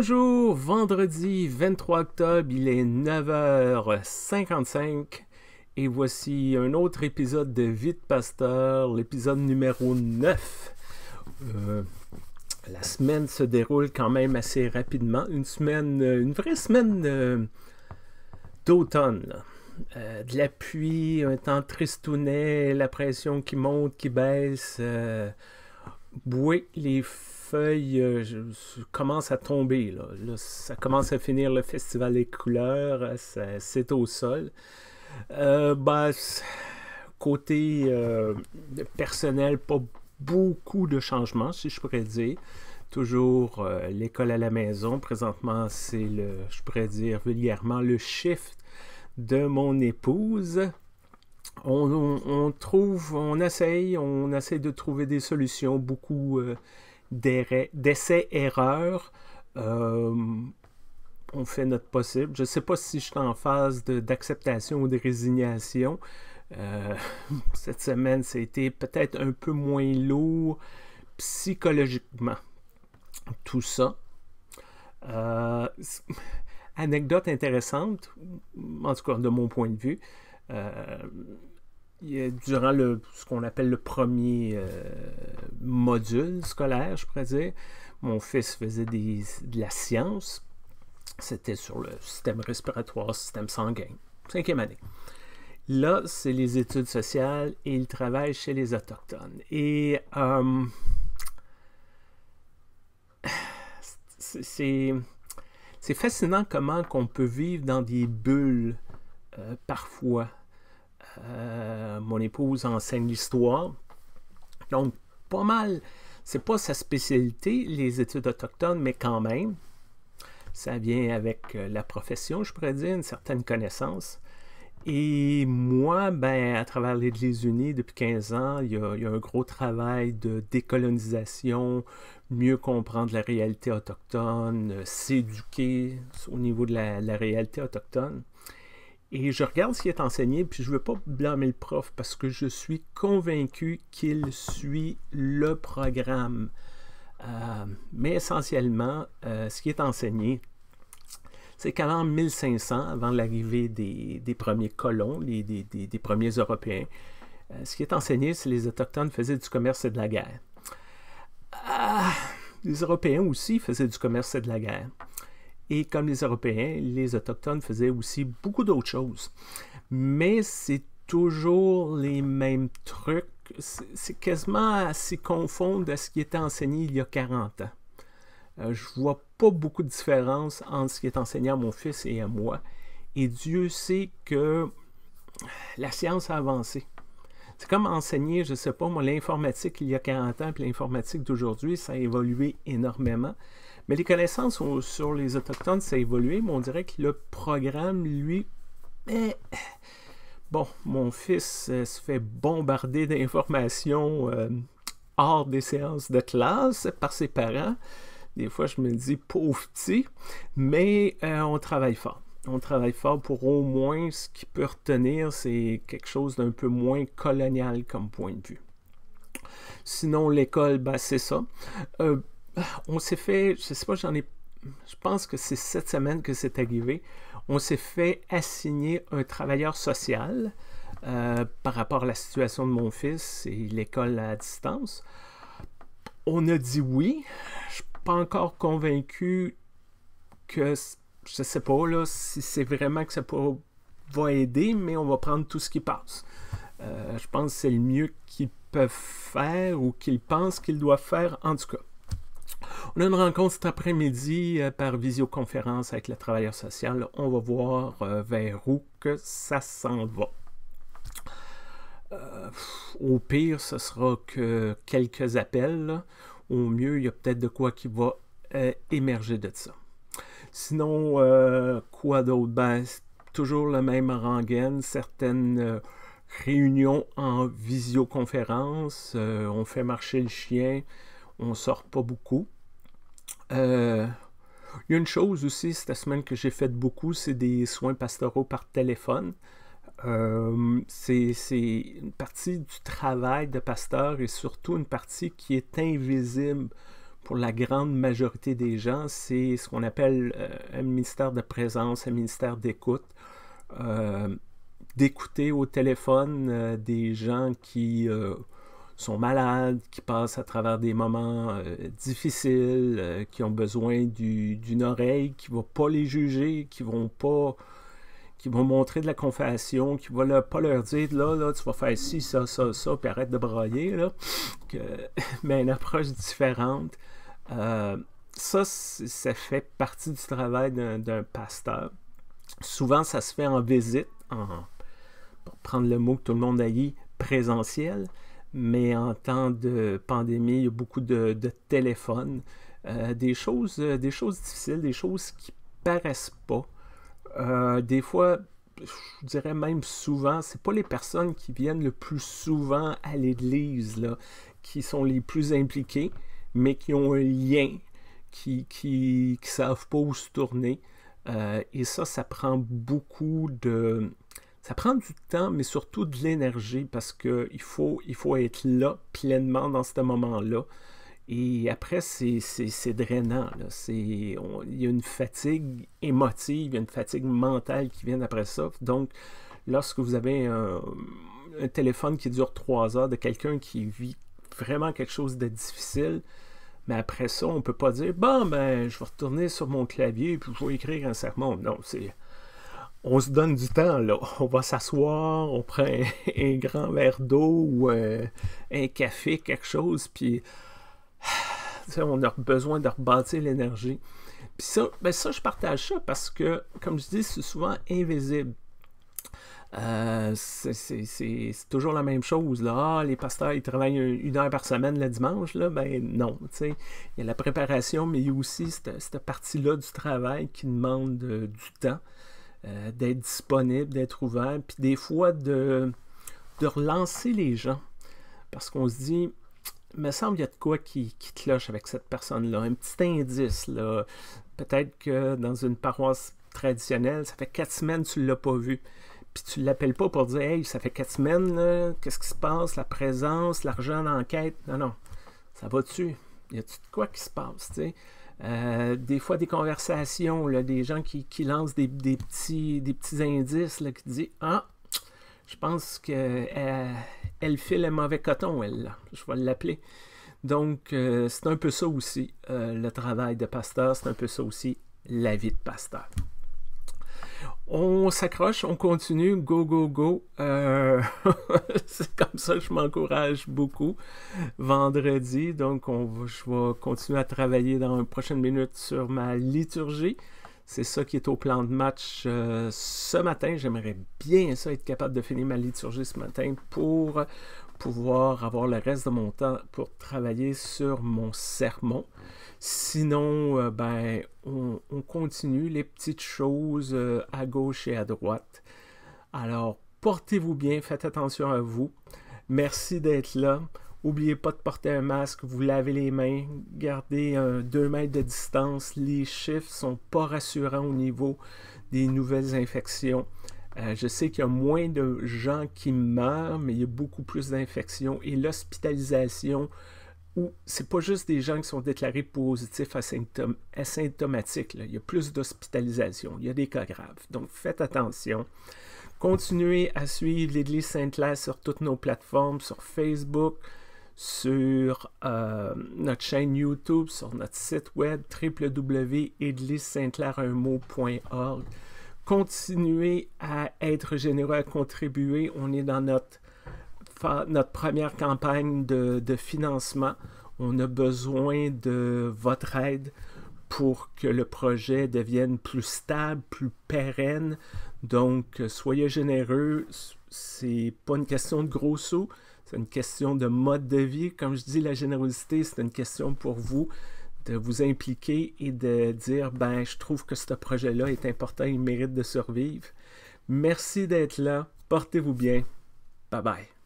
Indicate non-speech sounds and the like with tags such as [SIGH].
Bonjour, vendredi 23 octobre, il est 9h55 et voici un autre épisode de Vite Pasteur, l'épisode numéro 9. Euh, la semaine se déroule quand même assez rapidement, une semaine, euh, une vraie semaine euh, d'automne. de la pluie, un temps tristounet, la pression qui monte, qui baisse, euh, les feuilles euh, à tomber. Là. ça commence à finir le festival des couleurs, euh, c'est au sol. Euh, ben, côté euh, personnel, pas beaucoup de changements, si je pourrais dire. Toujours l'école à la maison. Présentement, c'est le, je pourrais dire vulgairement, le shift de mon épouse. On, trouve, on essaye, on essaye de trouver des solutions. Beaucoup, d'essais-erreurs. Euh, on fait notre possible. Je ne sais pas si je suis en phase d'acceptation ou de résignation. Euh, [LAUGHS] cette semaine, été peut-être un peu moins lourd psychologiquement. Tout ça. Euh, [LAUGHS] anecdote intéressante, en tout cas de mon point de vue durant ce qu'on appelle le premier euh, module scolaire, je pourrais dire, mon fils faisait de la science. C'était sur le système respiratoire, système sanguin. Cinquième année. Là, c'est les études sociales et il travaille chez les Autochtones. Et euh, c'est fascinant comment on peut vivre dans des bulles euh, parfois euh, mon épouse enseigne l'histoire. Donc, pas mal. C'est pas sa spécialité, les études autochtones, mais quand même, ça vient avec euh, la profession, je pourrais dire, une certaine connaissance. Et moi, ben, à travers l'Église unie, depuis 15 ans, il y, a, un gros travail de décolonisation, mieux comprendre la réalité autochtone, euh, s'éduquer au niveau de la réalité autochtone. Et je regarde ce qui est enseigné, puis je ne veux pas blâmer le prof parce que je suis convaincu qu'il suit le programme. Euh, mais essentiellement, euh, ce qui est enseigné, c'est qu'avant 1500, avant l'arrivée des, premiers colons, des, premiers Européens, euh, ce qui est enseigné, c'est que les Autochtones faisaient du commerce et de la guerre. Ah, les Européens aussi faisaient du commerce et de la guerre. Et comme les Européens, les Autochtones faisaient aussi beaucoup d'autres choses. Mais c'est toujours les mêmes trucs. C'est quasiment à s'y confondre à ce qui était enseigné il y a 40 ans. Je euh, je vois pas beaucoup de différence entre ce qui est enseigné à mon fils et à moi. Et Dieu sait que la science a avancé. C'est comme enseigner, je ne sais pas, moi, l'informatique il y a 40 ans, puis l'informatique d'aujourd'hui, ça a évolué énormément. Mais les connaissances sur les Autochtones, ça a évolué, mais on dirait que le programme, lui, bon, mon fils euh, se fait bombarder d'informations euh, hors des séances de classe par ses parents. Des fois, je me dis, pauvre petit, mais euh, on travaille fort on travaille fort pour au moins ce qui peut retenir, c'est quelque chose d'un peu moins colonial comme point de vue. Sinon, l'école, ben, c'est ça. Euh, on s'est fait, je sais pas, j'en ai, je pense que c'est cette semaine que c'est arrivé, on s'est fait assigner un travailleur social euh, par rapport à la situation de mon fils et l'école à distance. On a dit oui. Je suis pas encore convaincu que je sais pas là, si c'est vraiment que ça va aider, mais on va prendre tout ce qui passe. Euh, je pense que c'est le mieux qu'ils peuvent faire ou qu'ils pensent qu'ils doivent faire, en tout cas. On a une rencontre cet après-midi euh, par visioconférence avec le travailleur social. On va voir euh, vers où que ça s'en va. au pire, ce sera que quelques appels. Au mieux, il y a peut-être de quoi qui va émerger de ça. Sinon, euh, quoi d'autre? Ben, toujours le même rengaine, certaines euh, réunions en visioconférence, euh, on fait marcher le chien, on ne sort pas beaucoup. Il y a une chose aussi, cette semaine que j'ai faite beaucoup, c'est des soins pastoraux par téléphone. c'est une partie du travail de pasteur et surtout une partie qui est invisible pour la grande majorité des gens, c'est ce qu'on appelle euh, un ministère de présence, un ministère d'écoute. Euh, d'écouter au téléphone euh, des gens qui sont malades, qui passent à travers des moments difficiles, qui ont besoin d'une oreille, qui ne va pas les juger, qui ne vont pas qui vont montrer de la confession, qui va leur, pas leur dire là, là, tu vas faire ci, ça, ça, ça, puis arrête de broyer, là. [LAUGHS] mais une approche différente. Euh, ça, ça fait partie du travail d'un pasteur. Souvent, ça se fait en visite, en, pour prendre le mot que tout le monde a dit, présentiel, mais en temps de pandémie, il y a beaucoup de, de téléphones, euh, des, choses, euh, des choses difficiles, des choses qui paraissent pas. Euh, des fois, je dirais même souvent, c'est pas les personnes qui viennent le plus souvent à l'église qui sont les plus impliquées, mais qui ont un lien, qui qui, savent pas où se tourner. Euh, et ça, ça prend beaucoup de, ça prend du temps, mais surtout de l'énergie parce qu'il faut, il faut être là pleinement dans ce moment-là. Et après, c'est drainant. Il y a une fatigue émotive, une fatigue mentale qui vient après ça. Donc, lorsque vous avez un, téléphone qui dure trois heures de quelqu'un qui vit vraiment quelque chose de difficile, mais après ça, on ne peut pas dire Bon, ben, je vais retourner sur mon clavier puis je vais écrire un sermon. Non, c'est. On se donne du temps, là. On va s'asseoir, on prend [LAUGHS] un, grand verre d'eau ou un café, quelque chose, puis on a besoin de rebâtir l'énergie. Puis ça, ben ça, je partage ça parce que, comme je dis, c'est souvent invisible. Euh, c'est toujours la même chose. Là. Ah, les pasteurs, ils travaillent une heure par semaine le dimanche. Là. Ben non. Il y a la préparation, mais il y a aussi cette, partie-là du travail qui demande du temps, euh, d'être disponible, d'être ouvert, puis des fois de, de relancer les gens. Parce qu'on se dit, me semble qu'il y a de quoi qui, qui cloche avec cette personne-là. Un petit indice, là. Peut-être que dans une paroisse traditionnelle, ça fait quatre semaines que tu ne l'as pas vu. Puis tu ne l'appelles pas pour dire Hey, ça fait quatre semaines, qu'est-ce qui se passe, la présence, l'argent, l'enquête. Non, non. Ça va tu Y a-tu de quoi qui se passe, euh, des fois des conversations, là, des gens qui, lancent des, petits, des petits indices là, qui disent Ah, je pense que euh, elle file un mauvais coton, elle, je vais l'appeler. Donc, euh, c'est un peu ça aussi, euh, le travail de pasteur, c'est un peu ça aussi, la vie de pasteur. On s'accroche, on continue, go, go, go. Euh, [LAUGHS] c'est comme ça que je m'encourage beaucoup vendredi. Donc, on je vais continuer à travailler dans une prochaine minute sur ma liturgie. C'est ça qui est au plan de match euh, ce matin. J'aimerais bien ça être capable de finir ma liturgie ce matin pour pouvoir avoir le reste de mon temps pour travailler sur mon sermon. Sinon, euh, ben, on, continue les petites choses euh, à gauche et à droite. Alors, portez-vous bien, faites attention à vous. Merci d'être là. Oubliez pas de porter un masque, vous lavez les mains, gardez 2 mètres de distance. Les chiffres sont pas rassurants au niveau des nouvelles infections. Euh, je sais qu'il y a moins de gens qui meurent, mais il y a beaucoup plus d'infections et l'hospitalisation où n'est pas juste des gens qui sont déclarés positifs asymptomatiques. Il y a plus d'hospitalisation, il y a des cas graves. Donc faites attention. Continuez à suivre l'Église Sainte-Claire sur toutes nos plateformes, sur Facebook, sur euh, notre chaîne YouTube, sur notre site web www.église-saint-clair-un-mot.org. Continuez à être généreux, à contribuer. On est dans notre, première campagne de, financement. On a besoin de votre aide pour que le projet devienne plus stable, plus pérenne. Donc, soyez généreux. Ce n'est pas une question de gros sous, c'est une question de mode de vie. Comme je dis, la générosité, c'est une question pour vous de vous impliquer et de dire, ben, je trouve que ce projet-là est important, il mérite de survivre. Merci d'être là. Portez-vous bien. Bye bye.